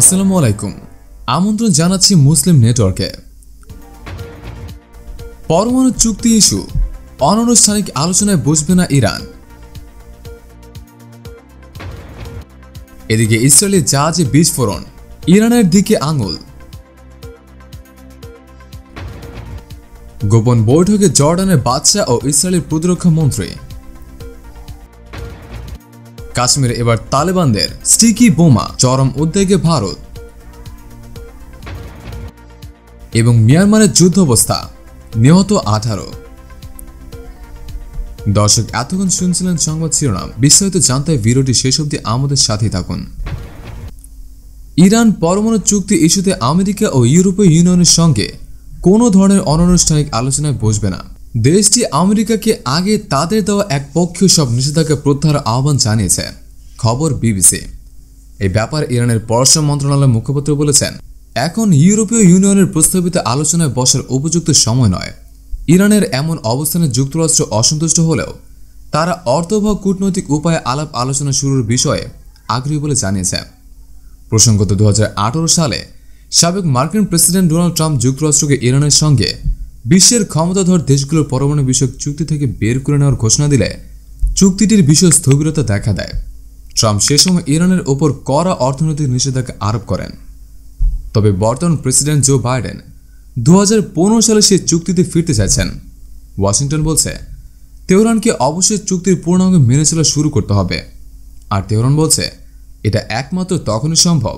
আসসালামু আলাইকুম আমন্ত্রণ জানাচ্ছি মুসলিম নেটওয়ার্কে পরমাণু চুক্তি ইস্যু অনানুষ্ঠানিক আলোচনায় বসবে না ইরান এদিকে ইসরায়েলি জাহাজে বিস্ফোরণ ইরানের দিকে আঙুল গোপন বৈঠকে জর্ডানের বাদশাহ ও ইসরায়েলের প্রতিরক্ষা মন্ত্রী কাশ্মীরে এবার তালেবানদের স্টিকি বোমা চরম উদ্বেগে ভারত এবং মিয়ানমারের যুদ্ধ অবস্থা নিহত আঠারো দর্শক এতক্ষণ শুনছিলেন সংবাদ শিরোনাম বিস্তারিত জানতে ভিডিওটি শেষ অবধি আমাদের সাথে থাকুন ইরান পরমাণু চুক্তি ইস্যুতে আমেরিকা ও ইউরোপীয় ইউনিয়নের সঙ্গে কোনো ধরনের অনানুষ্ঠানিক আলোচনায় বসবে না দেশটি আমেরিকাকে আগে তাদের দেওয়া এক পক্ষ সব নিষেধাজ্ঞা প্রত্যাহার আহ্বান জানিয়েছে খবর বিবিসি এই ব্যাপার ইরানের পররাষ্ট্র মন্ত্রণালয়ের মুখপাত্র বলেছেন এখন ইউরোপীয় ইউনিয়নের প্রস্তাবিত আলোচনায় বসার উপযুক্ত সময় নয় ইরানের এমন অবস্থানে যুক্তরাষ্ট্র অসন্তুষ্ট হলেও তারা বা কূটনৈতিক উপায়ে আলাপ আলোচনা শুরুর বিষয়ে আগ্রহী বলে জানিয়েছে প্রসঙ্গত দু সালে সাবেক মার্কিন প্রেসিডেন্ট ডোনাল্ড ট্রাম্প যুক্তরাষ্ট্রকে ইরানের সঙ্গে বিশ্বের ক্ষমতাধর দেশগুলোর পরমাণু বিষয়ক চুক্তি থেকে বের করে নেওয়ার ঘোষণা দিলে চুক্তিটির বিষয় স্থবিরতা দেখা দেয় ট্রাম্প সে সময় ইরানের ওপর কড়া অর্থনৈতিক নিষেধাজ্ঞা আরোপ করেন তবে বর্তমান প্রেসিডেন্ট জো বাইডেন দু সালে সে চুক্তিতে ফিরতে চাইছেন ওয়াশিংটন বলছে তেহরানকে অবশ্যই চুক্তির পূর্ণাঙ্গ মেনে চলা শুরু করতে হবে আর তেহরান বলছে এটা একমাত্র তখনই সম্ভব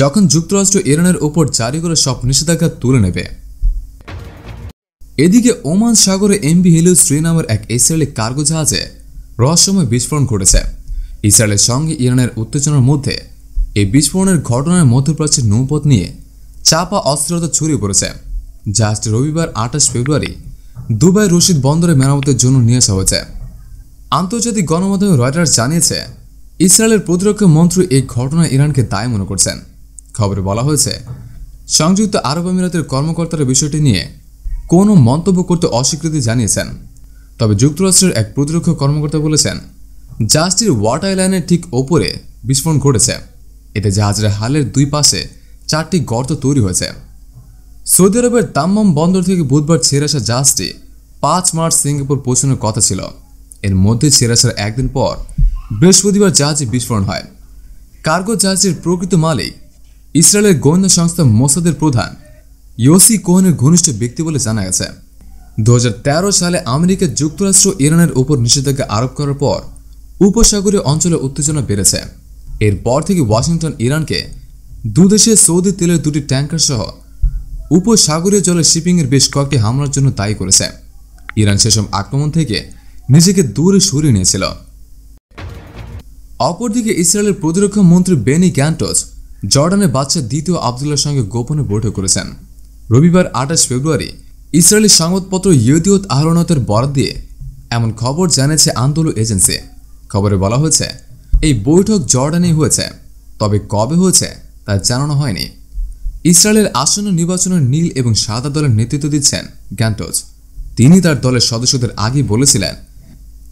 যখন যুক্তরাষ্ট্র ইরানের ওপর জারি করে সব নিষেধাজ্ঞা তুলে নেবে এদিকে ওমান সাগরে এমবি হেলিউস থ্রি নামের এক ইসরায়েলি কার্গো জাহাজে রহস্যময় বিস্ফোরণ ঘটেছে ইসরায়েলের সঙ্গে ইরানের উত্তেজনার মধ্যে এই বিস্ফোরণের ঘটনায় মধ্যপ্রাচ্যের নৌপথ নিয়ে চাপা অস্থিরতা ছড়িয়ে পড়েছে জাহাজটি রবিবার আঠাশ ফেব্রুয়ারি দুবাই রশিদ বন্দরে মেরামতের জন্য নিয়ে আসা হয়েছে আন্তর্জাতিক গণমাধ্যমে রয়টার্স জানিয়েছে ইসরায়েলের প্রতিরক্ষা মন্ত্রী এই ঘটনায় ইরানকে দায় মনে করছেন খবরে বলা হয়েছে সংযুক্ত আরব আমিরাতের কর্মকর্তারা বিষয়টি নিয়ে কোনো মন্তব্য করতে অস্বীকৃতি জানিয়েছেন তবে যুক্তরাষ্ট্রের এক প্রতিরক্ষা কর্মকর্তা বলেছেন জাহাজটির ওয়াটার লাইনের ঠিক ওপরে বিস্ফোরণ ঘটেছে এতে জাহাজের হালের দুই পাশে চারটি গর্ত তৈরি হয়েছে সৌদি আরবের তাম্মাম বন্দর থেকে বুধবার ছেড়ে আসা জাহাজটি পাঁচ মার্চ সিঙ্গাপুর পৌঁছানোর কথা ছিল এর মধ্যে ছেড়ে আসার একদিন পর বৃহস্পতিবার জাহাজে বিস্ফোরণ হয় কার্গো জাহাজের প্রকৃত মালিক ইসরায়েলের গোয়েন্দা সংস্থা মোসাদের প্রধান ইয়োসি কোহনের ঘনিষ্ঠ ব্যক্তি বলে জানা গেছে দু সালে আমেরিকা যুক্তরাষ্ট্র ইরানের উপর নিষেধাজ্ঞা আরোপ করার পর উপসাগরীয় অঞ্চলে উত্তেজনা বেড়েছে এরপর থেকে ওয়াশিংটন ইরানকে দুদেশে সৌদি তেলের দুটি ট্যাঙ্কার সহ উপসাগরীয় জলের শিপিংয়ের বেশ কয়েকটি হামলার জন্য দায়ী করেছে ইরান সেসব আক্রমণ থেকে নিজেকে দূরে সরিয়ে নিয়েছিল অপরদিকে ইসরায়েলের প্রতিরক্ষা মন্ত্রী বেনি গ্যান্টস জর্ডানের বাচ্চা দ্বিতীয় আবদুল্লার সঙ্গে গোপনে বৈঠক করেছেন রবিবার আঠাশ ফেব্রুয়ারি ইসরায়েলি সংবাদপত্র ইহুদিয়ত আহরণতের বরাদ দিয়ে এমন খবর জানিয়েছে আন্দোলন এজেন্সি খবরে বলা হয়েছে এই বৈঠক জর্ডানে হয়েছে তবে কবে হয়েছে তা জানানো হয়নি ইসরায়েলের আসন্ন নির্বাচনের নীল এবং সাদা দলের নেতৃত্ব দিচ্ছেন গ্যান্টোজ তিনি তার দলের সদস্যদের আগে বলেছিলেন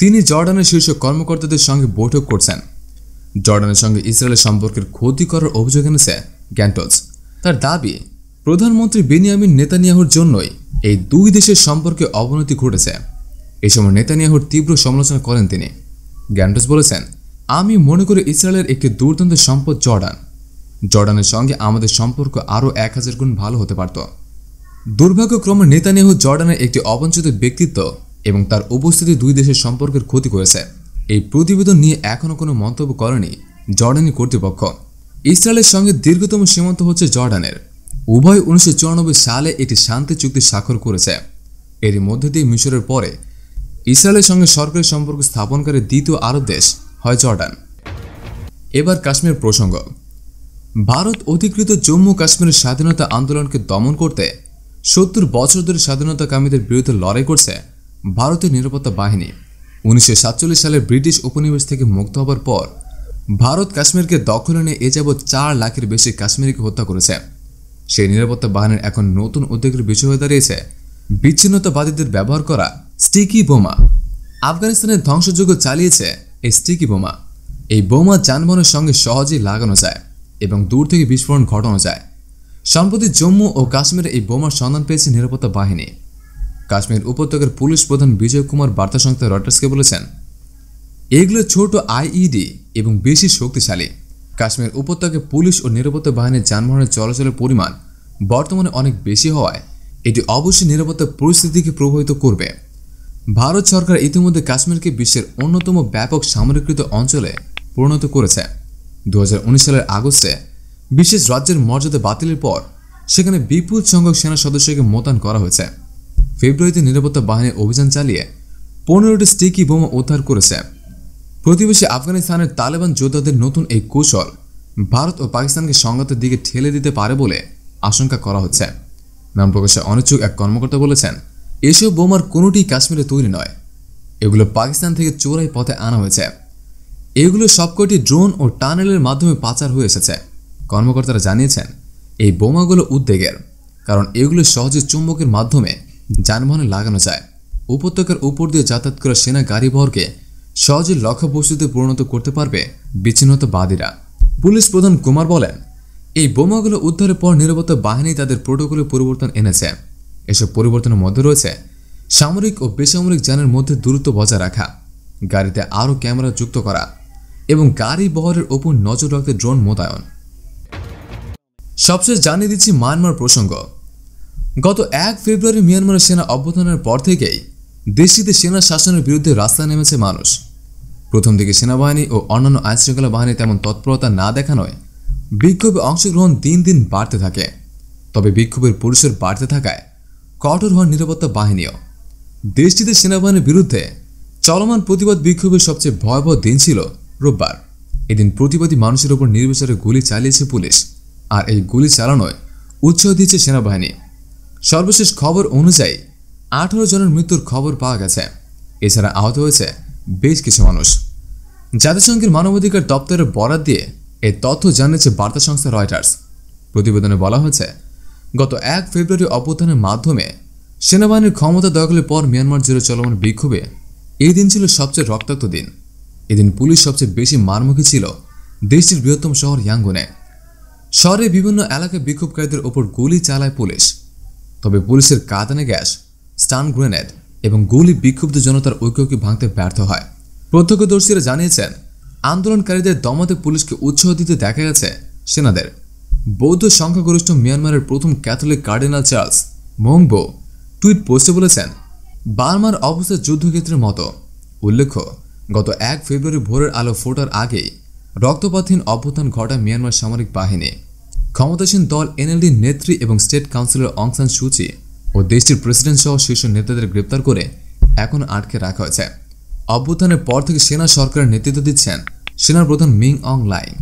তিনি জর্ডানের শীর্ষ কর্মকর্তাদের সঙ্গে বৈঠক করছেন জর্ডানের সঙ্গে ইসরায়েলের সম্পর্কের ক্ষতি করার অভিযোগ এনেছে গ্যান্টোজ তার দাবি প্রধানমন্ত্রী বেনিয়ামিন নেতানিয়াহুর জন্যই এই দুই দেশের সম্পর্কে অবনতি ঘটেছে এ সময় নেতানিয়াহুর তীব্র সমালোচনা করেন তিনি গ্যান্ডস বলেছেন আমি মনে করি ইসরায়েলের একটি দুর্দান্ত সম্পদ জর্ডান জর্ডানের সঙ্গে আমাদের সম্পর্ক আরও এক হাজার গুণ ভালো হতে পারত দুর্ভাগ্যক্রমে নেতানিয়াহু জর্ডানের একটি অবাঞ্চিত ব্যক্তিত্ব এবং তার উপস্থিতি দুই দেশের সম্পর্কের ক্ষতি করেছে এই প্রতিবেদন নিয়ে এখনও কোনো মন্তব্য করেনি জর্ডানি কর্তৃপক্ষ ইসরায়েলের সঙ্গে দীর্ঘতম সীমান্ত হচ্ছে জর্ডানের উভয় উনিশশো সালে একটি শান্তি চুক্তি স্বাক্ষর করেছে এরই মধ্যে দিয়ে মিশরের পরে ইসরায়েলের সঙ্গে সরকারি সম্পর্ক স্থাপনকারী দ্বিতীয় আরব দেশ হয় জর্ডান এবার কাশ্মীর প্রসঙ্গ ভারত অধিকৃত জম্মু কাশ্মীরের স্বাধীনতা আন্দোলনকে দমন করতে সত্তর বছর ধরে স্বাধীনতাকামীদের বিরুদ্ধে লড়াই করছে ভারতের নিরাপত্তা বাহিনী উনিশশো সালে ব্রিটিশ উপনিবেশ থেকে মুক্ত হবার পর ভারত কাশ্মীরকে দখলে নিয়ে এ যাবৎ চার লাখের বেশি কাশ্মীরকে হত্যা করেছে সেই নিরাপত্তা বাহিনীর এখন নতুন উদ্যোগের বিষয় হয়ে দাঁড়িয়েছে বিচ্ছিন্নতাবাদীদের ব্যবহার করা স্টিকি বোমা আফগানিস্তানের ধ্বংসযজ্ঞ চালিয়েছে এই স্টিকি বোমা এই বোমা যানবাহনের সঙ্গে সহজেই লাগানো যায় এবং দূর থেকে বিস্ফোরণ ঘটানো যায় সম্প্রতি জম্মু ও কাশ্মীরে এই বোমার সন্ধান পেয়েছে নিরাপত্তা বাহিনী কাশ্মীর উপত্যকার পুলিশ প্রধান বিজয় কুমার বার্তা সংস্থা রটার্সকে বলেছেন এগুলো ছোট আইইডি এবং বেশি শক্তিশালী কাশ্মীর উপত্যকে পুলিশ ও নিরাপত্তা বাহিনীর যানবাহনের চলাচলের পরিমাণ বর্তমানে অনেক বেশি হওয়ায় এটি অবশ্যই নিরাপত্তা পরিস্থিতিকে প্রভাবিত করবে ভারত সরকার ইতিমধ্যে কাশ্মীরকে বিশ্বের অন্যতম ব্যাপক সামরিকৃত অঞ্চলে পরিণত করেছে দু সালের আগস্টে বিশেষ রাজ্যের মর্যাদা বাতিলের পর সেখানে বিপুল সংখ্যক সেনা সদস্যকে মোতায়েন করা হয়েছে ফেব্রুয়ারিতে নিরাপত্তা বাহিনীর অভিযান চালিয়ে পনেরোটি স্টিকি বোমা উদ্ধার করেছে প্রতিবেশী আফগানিস্তানের তালেবান যোদ্ধাদের নতুন এই কৌশল ভারত ও পাকিস্তানকে সংঘাতের দিকে ঠেলে দিতে পারে বলে আশঙ্কা করা হচ্ছে নাম প্রকাশে অনিচ্ছুক এক কর্মকর্তা বলেছেন এসব বোমার কোনোটি কাশ্মীরে তৈরি নয় এগুলো পাকিস্তান থেকে চোরাই পথে আনা হয়েছে এগুলো সবকটি ড্রোন ও টানেলের মাধ্যমে পাচার হয়ে এসেছে কর্মকর্তারা জানিয়েছেন এই বোমাগুলো উদ্বেগের কারণ এগুলো সহজে চুম্বকের মাধ্যমে যানবাহনে লাগানো যায় উপত্যকার উপর দিয়ে যাতায়াত করা সেনা গাড়ি বহরকে সহজে লক্ষ্য বস্তুতে পরিণত করতে পারবে বিচ্ছিন্নতাবাদীরা পুলিশ প্রধান কুমার বলেন এই বোমাগুলো উদ্ধারের পর নিরাপত্তা বাহিনী তাদের প্রোটোকলে পরিবর্তন এনেছে এসব পরিবর্তনের মধ্যে রয়েছে সামরিক ও বেসামরিক যানের মধ্যে দূরত্ব বজায় রাখা গাড়িতে আরও ক্যামেরা যুক্ত করা এবং গাড়ি বহরের ওপর নজর রাখতে ড্রোন মোতায়ন সবশেষ জানিয়ে দিচ্ছি মায়ানমার প্রসঙ্গ গত এক ফেব্রুয়ারি মিয়ানমারের সেনা অভ্যর্থনের পর থেকেই দেশটিতে সেনা শাসনের বিরুদ্ধে রাস্তায় নেমেছে মানুষ প্রথম দিকে সেনাবাহিনী ও অন্যান্য আইনশৃঙ্খলা বাহিনী তেমন তৎপরতা না দেখানোয় বিক্ষোভে অংশগ্রহণ দিন দিন বাড়তে থাকে তবে বিক্ষোভের পরিসর বাড়তে থাকায় কঠোর হন নিরাপত্তা বাহিনীও দেশটিতে সেনাবাহিনীর বিরুদ্ধে চলমান প্রতিবাদ বিক্ষোভের সবচেয়ে ভয়াবহ দিন ছিল রোববার এদিন প্রতিবাদী মানুষের ওপর নির্বিচারে গুলি চালিয়েছে পুলিশ আর এই গুলি চালানোয় উৎসাহ দিয়েছে সেনাবাহিনী সর্বশেষ খবর অনুযায়ী আঠারো জনের মৃত্যুর খবর পাওয়া গেছে এছাড়া আহত হয়েছে বেশ কিছু মানুষ জাতিসংঘের মানবাধিকার দপ্তরের বরাত দিয়ে এই তথ্য জানিয়েছে বার্তা সংস্থা রয়টার্স প্রতিবেদনে বলা হয়েছে গত এক ফেব্রুয়ারি অভ্যুত্থানের মাধ্যমে সেনাবাহিনীর ক্ষমতা দখলের পর মিয়ানমার জুড়ে চলমান বিক্ষোভে এই দিন ছিল সবচেয়ে রক্তাক্ত দিন এদিন পুলিশ সবচেয়ে বেশি মারমুখী ছিল দেশটির বৃহত্তম শহর ইয়াঙ্গুনে শহরের বিভিন্ন এলাকায় বিক্ষোভকারীদের ওপর গুলি চালায় পুলিশ তবে পুলিশের কাঁদানে গ্যাস স্টান গ্রেনেড এবং গুলি বিক্ষুব্ধ জনতার ঐক্যকে ভাঙতে ব্যর্থ হয় প্রত্যক্ষদর্শীরা জানিয়েছেন আন্দোলনকারীদের দমাতে পুলিশকে উৎসাহ দিতে দেখা গেছে সেনাদের বৌদ্ধ সংখ্যাগরিষ্ঠ মিয়ানমারের প্রথম Catholic cardinal Charles Maung Bo tweet পোস্টে বলেছেন বার্মার অবস্থা যুদ্ধক্ষেত্রের মতো উল্লেখ্য গত এক ফেব্রুয়ারি ভোরের আলো ফোটার আগেই রক্তপাতহীন অভ্যুত্থান ঘটায় মিয়ানমার সামরিক বাহিনী ক্ষমতাসীন দল এনএলডি নেত্রী এবং স্টেট কাউন্সিলর অংসান সুচি ও দেশটির প্রেসিডেন্ট সহ শীর্ষ নেতাদের গ্রেপ্তার করে এখন আটকে রাখা হয়েছে অভ্যুত্থানের পর থেকে সেনা সরকারের নেতৃত্ব দিচ্ছেন সেনার প্রধান মিং অং লাইন